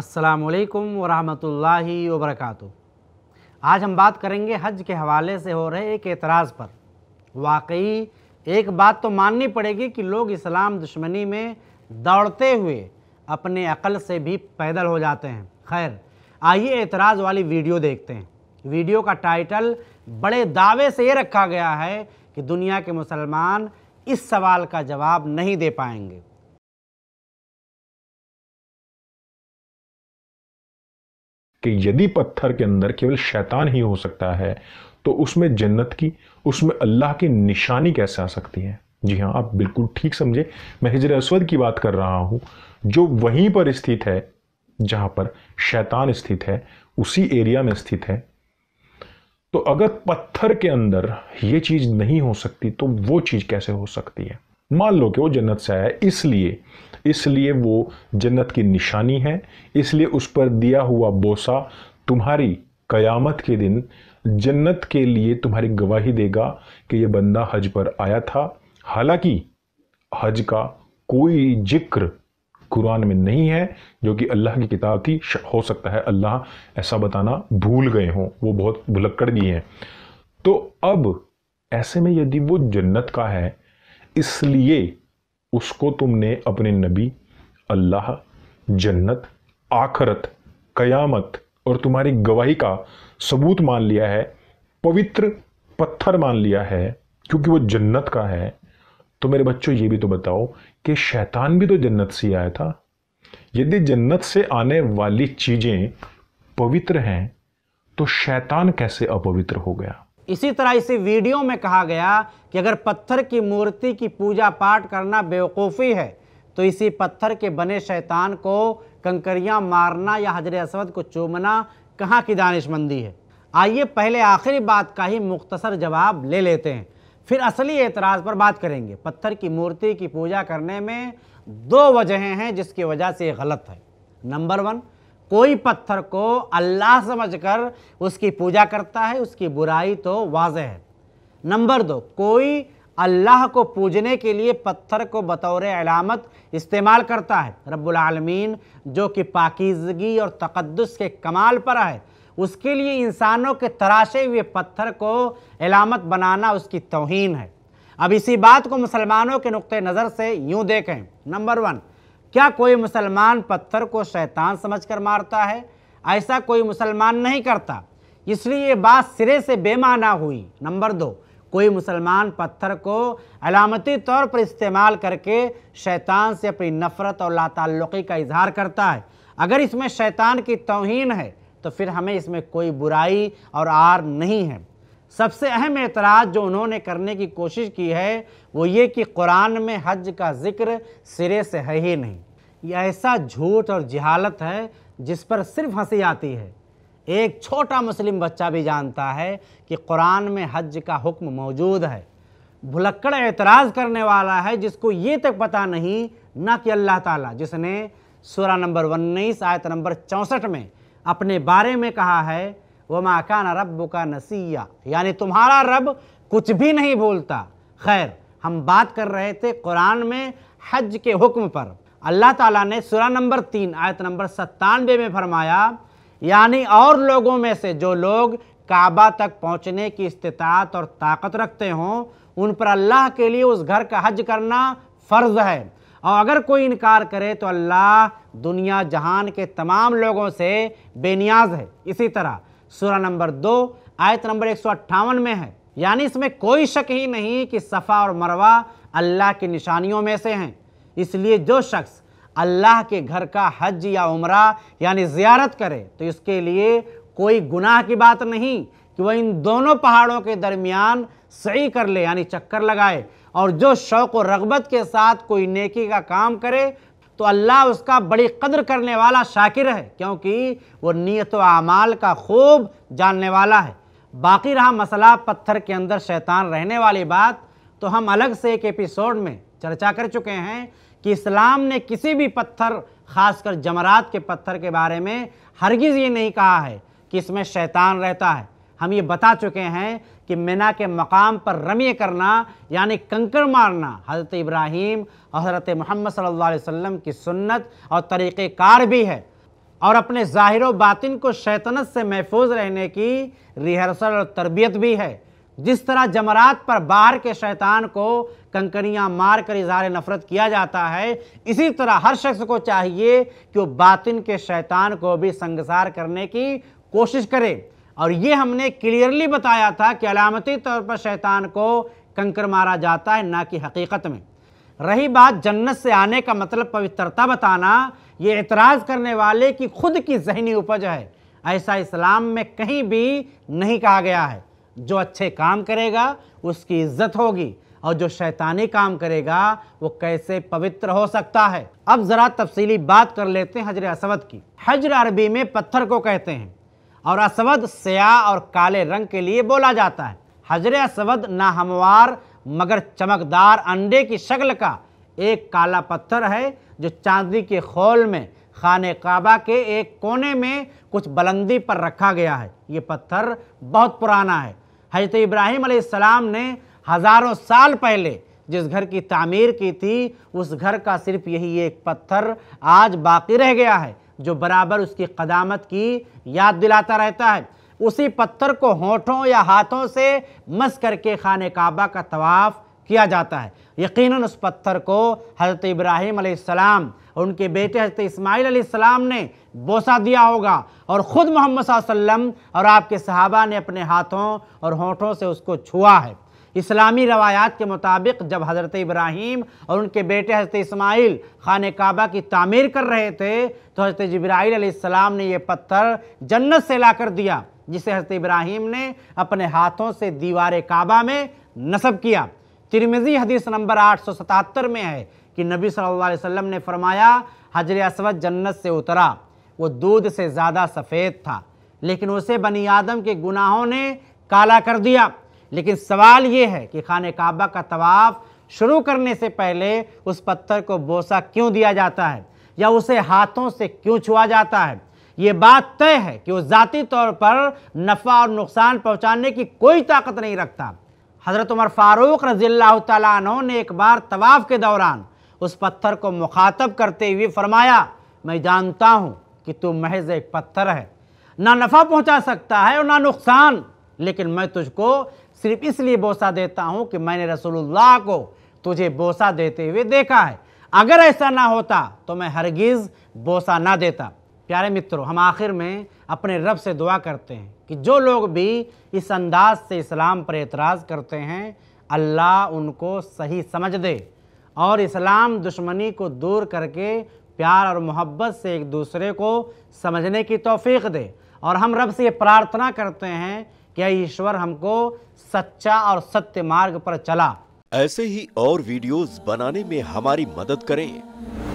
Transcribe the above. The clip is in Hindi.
असलकम वरहमतुल्लाहि वरक आज हम बात करेंगे हज के हवाले से हो रहे एक एतराज़ पर वाकई एक बात तो माननी पड़ेगी कि लोग इस्लाम दुश्मनी में दौड़ते हुए अपने अकल से भी पैदल हो जाते हैं खैर आइए एतराज़ वाली वीडियो देखते हैं वीडियो का टाइटल बड़े दावे से ये रखा गया है कि दुनिया के मुसलमान इस सवाल का जवाब नहीं दे पाएंगे कि यदि पत्थर के अंदर केवल शैतान ही हो सकता है तो उसमें जन्नत की उसमें अल्लाह की निशानी कैसे आ सकती है जी हाँ आप बिल्कुल ठीक समझे मैं हिजर असवद की बात कर रहा हूँ जो वहीं पर स्थित है जहाँ पर शैतान स्थित है उसी एरिया में स्थित है तो अगर पत्थर के अंदर ये चीज़ नहीं हो सकती तो वो चीज़ कैसे हो सकती है मान लो कि वो जन्नत से आया इसलिए इसलिए वो जन्नत की निशानी है इसलिए उस पर दिया हुआ बोसा तुम्हारी कयामत के दिन जन्नत के लिए तुम्हारी गवाही देगा कि ये बंदा हज पर आया था हालांकि हज का कोई जिक्र कुरान में नहीं है जो कि अल्लाह की किताब थी हो सकता है अल्लाह ऐसा बताना भूल गए हों वो बहुत भुलक्कड़ भी हैं तो अब ऐसे में यदि वो जन्नत का है इसलिए उसको तुमने अपने नबी अल्लाह जन्नत आखरत कयामत और तुम्हारी गवाही का सबूत मान लिया है पवित्र पत्थर मान लिया है क्योंकि वो जन्नत का है तो मेरे बच्चों ये भी तो बताओ कि शैतान भी तो जन्नत से आया था यदि जन्नत से आने वाली चीज़ें पवित्र हैं तो शैतान कैसे अपवित्र हो गया इसी तरह इसी वीडियो में कहा गया कि अगर पत्थर की मूर्ति की पूजा पाठ करना बेवकूफ़ी है तो इसी पत्थर के बने शैतान को कंकरियाँ मारना या हजर असवद को चूमना कहाँ की दानिशमंदी है आइए पहले आखिरी बात का ही मुख्तसर जवाब ले लेते हैं फिर असली एतराज़ पर बात करेंगे पत्थर की मूर्ति की पूजा करने में दो वजहें हैं जिसकी वजह से गलत है नंबर वन कोई पत्थर को अल्लाह समझकर उसकी पूजा करता है उसकी बुराई तो वाज है नंबर दो कोई अल्लाह को पूजने के लिए पत्थर को बतौर अलामत इस्तेमाल करता है रब्बुलमीन जो कि पाकिजगी और तकदस के कमाल पर है उसके लिए इंसानों के तराशे हुए पत्थर को अलामत बनाना उसकी तोहन है अब इसी बात को मुसलमानों के नुक़ नज़र से यूँ देखें नंबर वन क्या कोई मुसलमान पत्थर को शैतान समझकर मारता है ऐसा कोई मुसलमान नहीं करता इसलिए ये बात सिरे से बेमाना हुई नंबर दो कोई मुसलमान पत्थर को अलामती तौर पर इस्तेमाल करके शैतान से अपनी नफ़रत और लाताल्लुकी का इजहार करता है अगर इसमें शैतान की तोहन है तो फिर हमें इसमें कोई बुराई और आर नहीं है सबसे अहम एतराज़ जो उन्होंने करने की कोशिश की है वो ये कि कुरान में हज का जिक्र सिरे से है ही नहीं ये ऐसा झूठ और जहालत है जिस पर सिर्फ हंसी आती है एक छोटा मुस्लिम बच्चा भी जानता है कि कुरान में हज का हुक्म मौजूद है भुलक्कड़ एतराज़ करने वाला है जिसको ये तक पता नहीं ना कि अल्लाह ताला जिसने सूरा नंबर उन्नीस आयत नंबर चौंसठ में अपने बारे में कहा है व माकान रब का नसीया यानी तुम्हारा रब कुछ भी नहीं बोलता खैर हम बात कर रहे थे कुरान में हज के हुक्म पर अल्लाह ताला ने सुरा नंबर तीन आयत नंबर सत्तानवे में फरमाया यानी और लोगों में से जो लोग काबा तक पहुंचने की इस्तात और ताकत रखते हों उन पर अल्लाह के लिए उस घर का हज करना फ़र्ज़ है और अगर कोई इनकार करे तो अल्लाह दुनिया जहान के तमाम लोगों से बेनियाज है इसी तरह सूरा नंबर दो आयत नंबर एक में है यानी इसमें कोई शक ही नहीं कि सफ़ा और मरवा अल्लाह की निशानियों में से हैं इसलिए जो शख्स अल्लाह के घर का हज या उम्र यानी ज़ियारत करे तो इसके लिए कोई गुनाह की बात नहीं कि वह इन दोनों पहाड़ों के दरमियान सही कर ले यानी चक्कर लगाए और जो शौक़ और रगबत के साथ कोई नेकी का काम करे तो अल्लाह उसका बड़ी कदर करने वाला शाकिर है क्योंकि वो नीयत आमाल का खूब जानने वाला है बाकी रहा मसला पत्थर के अंदर शैतान रहने वाली बात तो हम अलग से एक एपिसोड में चर्चा कर चुके हैं कि इस्लाम ने किसी भी पत्थर खासकर जमरात के पत्थर के बारे में हरगिज़ ये नहीं कहा है कि इसमें शैतान रहता है हम ये बता चुके हैं कि मिना के मकाम पर रमी करना यानी कंकर मारना हज़रत इब्राहीम और हज़रत मोहम्मद सल्लल्लाहु अलैहि वसल्लम की सुन्नत और तरीक़ार भी है और अपने ज़ाहिर बातिन को शैतनत से महफूज रहने की रिहर्सल और तरबियत भी है जिस तरह जमरात पर बाहर के शैतान को कंकड़ियाँ मार कर इजहार नफरत किया जाता है इसी तरह हर शख्स को चाहिए कि वो बातिन के शैतान को भी संगसार करने की कोशिश करे और ये हमने क्लियरली बताया था कि अलामती तौर पर शैतान को कंकर मारा जाता है ना कि हकीकत में रही बात जन्नत से आने का मतलब पवित्रता बताना ये एतराज़ करने वाले की खुद की जहनी उपज है ऐसा इस्लाम में कहीं भी नहीं कहा गया है जो अच्छे काम करेगा उसकी इज्जत होगी और जो शैतानी काम करेगा वो कैसे पवित्र हो सकता है अब ज़रा तफसीली बात कर लेते हैं हजर असवद की हजर अरबी में पत्थर को कहते हैं और असवद स्याह और काले रंग के लिए बोला जाता है हजर असवद नाहमवार मगर चमकदार अंडे की शक्ल का एक काला पत्थर है जो चांदी के खोल में खान काबा के एक कोने में कुछ बुलंदी पर रखा गया है ये पत्थर बहुत पुराना है हजरत इब्राहिम सलाम ने हज़ारों साल पहले जिस घर की तामीर की थी उस घर का सिर्फ यही एक पत्थर आज बाकी रह गया है जो बराबर उसकी कदामत की याद दिलाता रहता है उसी पत्थर को होठों या हाथों से मस करके खान काबा का तवाफ़ किया जाता है यकीनन उस पत्थर को हज़रत इब्राहीम आसमाम और उनके बेटे हज़रत इस्माईल ने बोसा दिया होगा और ख़ुद मोहम्मद वसल्लम और आपके सहाबा ने अपने हाथों और होठों से उसको छुआ है इस्लामी रवायात के मुताबिक जब हज़रत इब्राहिम और उनके बेटे हज़रत इस्माइल खान काबा की तामीर कर रहे थे तो हज़रत जब्राईसम ने यह पत्थर जन्नत से ला कर दिया जिसे हज़रत इब्राहीम ने अपने हाथों से दीवार काबा में नसब किया तिरमिज़ी हदीस नंबर आठ में है कि नबी सल्लल्लाहु अलैहि वसल्लम ने फरमाया हजर असवद जन्नत से उतरा वो दूध से ज़्यादा सफ़ेद था लेकिन उसे बनी आदम के गुनाहों ने काला कर दिया लेकिन सवाल ये है कि खान काबा का तवाफ़ शुरू करने से पहले उस पत्थर को बोसा क्यों दिया जाता है या उसे हाथों से क्यों छुआ जाता है ये बात तय है कि वो ज़ाती तौर पर नफ़ा और नुकसान पहुँचाने की कोई ताकत नहीं रखता हज़रत उमर फ़ारूक रज़ील्ला तु ने एक बार तवाफ़ के दौरान उस पत्थर को मुखातब करते हुए फरमाया मैं जानता हूँ कि तू महज एक पत्थर है ना नफ़ा पहुँचा सकता है और ना नुकसान लेकिन मैं तुझको सिर्फ इसलिए बोसा देता हूँ कि मैंने रसूलुल्लाह को तुझे बोसा देते हुए देखा है अगर ऐसा ना होता तो मैं हरगिज़ बोसा ना देता प्यारे मित्रों हम आखिर में अपने रब से दुआ करते हैं कि जो लोग भी इस अंदाज से इस्लाम पर एतराज़ करते हैं अल्लाह उनको सही समझ दे और इस्लाम दुश्मनी को दूर करके प्यार और मोहब्बत से एक दूसरे को समझने की तौफीक दे और हम रब से ये प्रार्थना करते हैं क्या ईश्वर हमको सच्चा और सत्य मार्ग पर चला ऐसे ही और वीडियोस बनाने में हमारी मदद करें